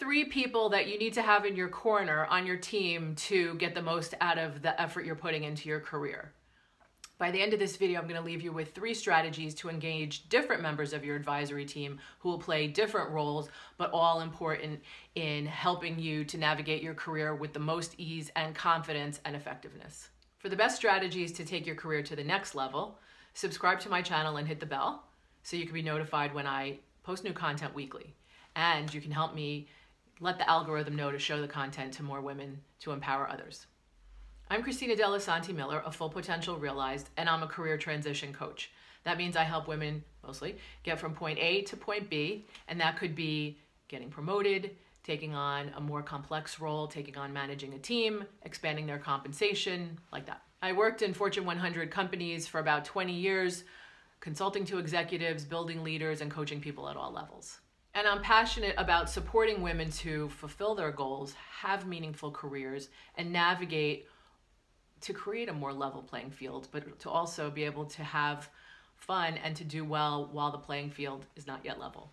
three people that you need to have in your corner on your team to get the most out of the effort you're putting into your career. By the end of this video, I'm gonna leave you with three strategies to engage different members of your advisory team who will play different roles, but all important in helping you to navigate your career with the most ease and confidence and effectiveness. For the best strategies to take your career to the next level, subscribe to my channel and hit the bell so you can be notified when I post new content weekly. And you can help me let the algorithm know to show the content to more women to empower others. I'm Christina Delasanti Miller of Full Potential Realized, and I'm a career transition coach. That means I help women, mostly, get from point A to point B, and that could be getting promoted, taking on a more complex role, taking on managing a team, expanding their compensation, like that. I worked in Fortune 100 companies for about 20 years, consulting to executives, building leaders, and coaching people at all levels. And I'm passionate about supporting women to fulfill their goals, have meaningful careers, and navigate to create a more level playing field, but to also be able to have fun and to do well while the playing field is not yet level.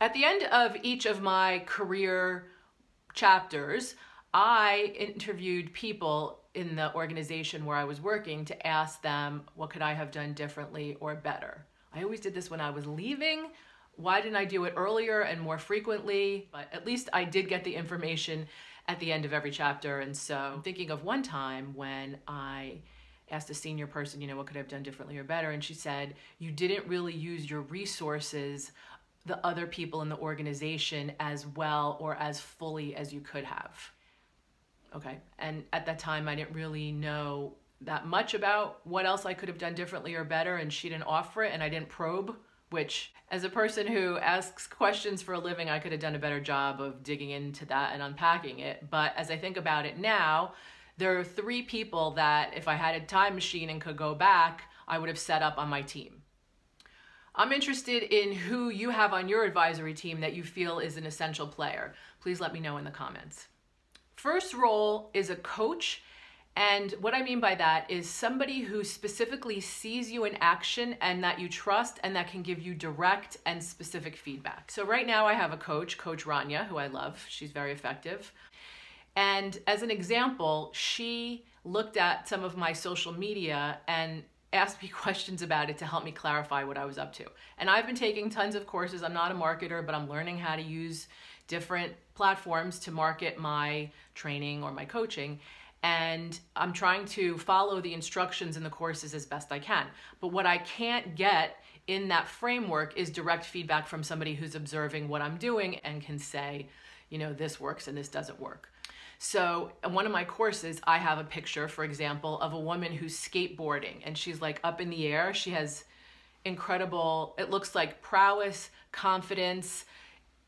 At the end of each of my career chapters, I interviewed people in the organization where I was working to ask them what could I have done differently or better. I always did this when I was leaving, why didn't I do it earlier and more frequently? But at least I did get the information at the end of every chapter. And so I'm thinking of one time when I asked a senior person, you know, what could I have done differently or better? And she said, you didn't really use your resources, the other people in the organization, as well or as fully as you could have. Okay. And at that time, I didn't really know that much about what else I could have done differently or better. And she didn't offer it, and I didn't probe which as a person who asks questions for a living, I could have done a better job of digging into that and unpacking it. But as I think about it now, there are three people that if I had a time machine and could go back, I would have set up on my team. I'm interested in who you have on your advisory team that you feel is an essential player. Please let me know in the comments. First role is a coach and what I mean by that is somebody who specifically sees you in action and that you trust and that can give you direct and specific feedback. So, right now, I have a coach, Coach Rania, who I love. She's very effective. And as an example, she looked at some of my social media and asked me questions about it to help me clarify what I was up to. And I've been taking tons of courses. I'm not a marketer, but I'm learning how to use different platforms to market my training or my coaching and I'm trying to follow the instructions in the courses as best I can. But what I can't get in that framework is direct feedback from somebody who's observing what I'm doing and can say, you know, this works and this doesn't work. So, in one of my courses, I have a picture, for example, of a woman who's skateboarding and she's like up in the air. She has incredible, it looks like prowess, confidence.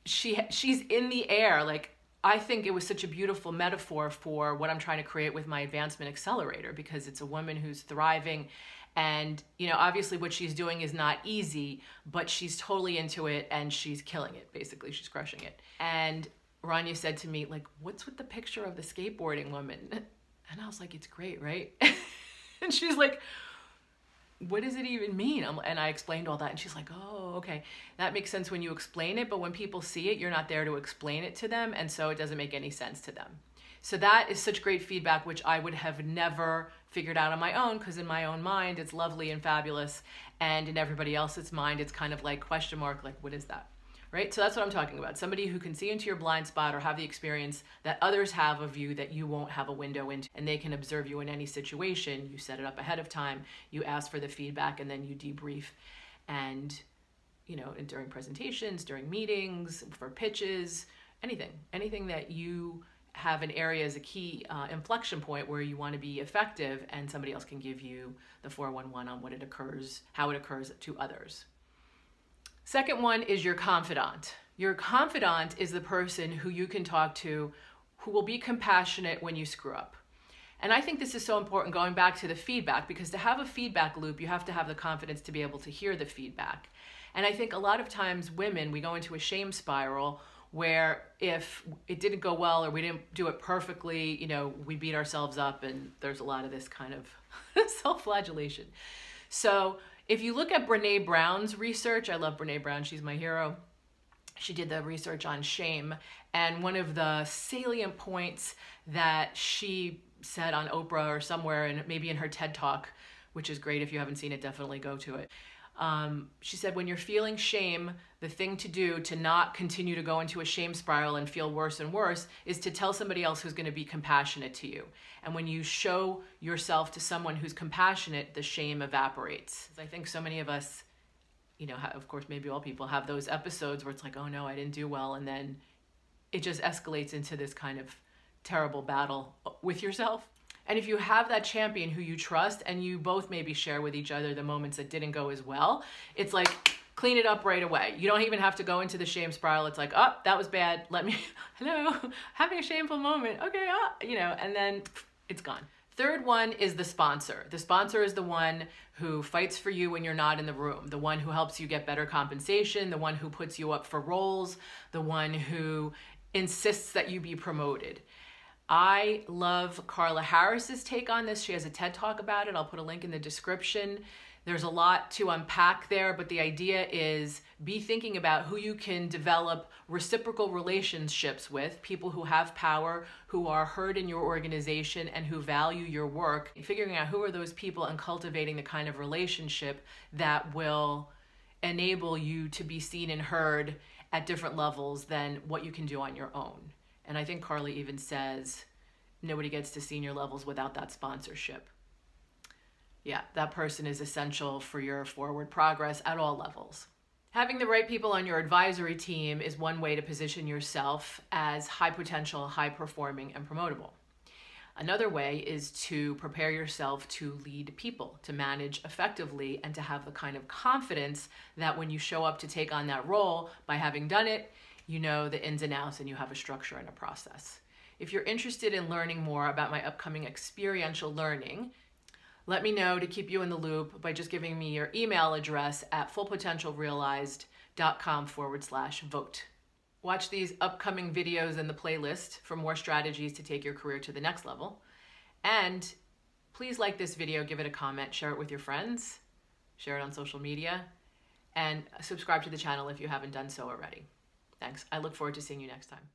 She she's in the air like I think it was such a beautiful metaphor for what I'm trying to create with my advancement accelerator because it's a woman who's thriving and you know obviously what she's doing is not easy but she's totally into it and she's killing it basically she's crushing it and Rania said to me like what's with the picture of the skateboarding woman and I was like it's great right and she's like what does it even mean? I'm, and I explained all that, and she's like, oh, okay, that makes sense when you explain it, but when people see it, you're not there to explain it to them, and so it doesn't make any sense to them. So that is such great feedback, which I would have never figured out on my own, because in my own mind, it's lovely and fabulous, and in everybody else's mind, it's kind of like question mark, like, what is that? right? So that's what I'm talking about. Somebody who can see into your blind spot or have the experience that others have of you that you won't have a window into, and they can observe you in any situation. You set it up ahead of time, you ask for the feedback, and then you debrief. And, you know, during presentations, during meetings, for pitches, anything, anything that you have an area as a key uh, inflection point where you want to be effective and somebody else can give you the 411 on what it occurs, how it occurs to others. Second one is your confidant. Your confidant is the person who you can talk to who will be compassionate when you screw up. And I think this is so important going back to the feedback because to have a feedback loop, you have to have the confidence to be able to hear the feedback. And I think a lot of times women, we go into a shame spiral where if it didn't go well or we didn't do it perfectly, you know, we beat ourselves up and there's a lot of this kind of self-flagellation. So if you look at Brene Brown's research, I love Brene Brown, she's my hero. She did the research on shame, and one of the salient points that she said on Oprah or somewhere, and maybe in her TED Talk, which is great if you haven't seen it, definitely go to it. Um, she said, when you're feeling shame, the thing to do to not continue to go into a shame spiral and feel worse and worse is to tell somebody else who's going to be compassionate to you. And when you show yourself to someone who's compassionate, the shame evaporates. I think so many of us, you know, of course, maybe all people have those episodes where it's like, oh no, I didn't do well. And then it just escalates into this kind of terrible battle uh, with yourself. And if you have that champion who you trust and you both maybe share with each other the moments that didn't go as well, it's like clean it up right away. You don't even have to go into the shame spiral. It's like, oh, that was bad. Let me, hello, having a shameful moment. Okay, oh, you know, and then it's gone. Third one is the sponsor. The sponsor is the one who fights for you when you're not in the room, the one who helps you get better compensation, the one who puts you up for roles, the one who insists that you be promoted. I love Carla Harris's take on this. She has a TED talk about it. I'll put a link in the description. There's a lot to unpack there, but the idea is be thinking about who you can develop reciprocal relationships with, people who have power, who are heard in your organization, and who value your work. Figuring out who are those people and cultivating the kind of relationship that will enable you to be seen and heard at different levels than what you can do on your own. And I think Carly even says nobody gets to senior levels without that sponsorship yeah, that person is essential for your forward progress at all levels. Having the right people on your advisory team is one way to position yourself as high potential, high performing, and promotable. Another way is to prepare yourself to lead people, to manage effectively, and to have the kind of confidence that when you show up to take on that role by having done it, you know the ins and outs and you have a structure and a process. If you're interested in learning more about my upcoming experiential learning, let me know to keep you in the loop by just giving me your email address at fullpotentialrealized.com forward slash vote. Watch these upcoming videos in the playlist for more strategies to take your career to the next level. And please like this video, give it a comment, share it with your friends, share it on social media, and subscribe to the channel if you haven't done so already. Thanks. I look forward to seeing you next time.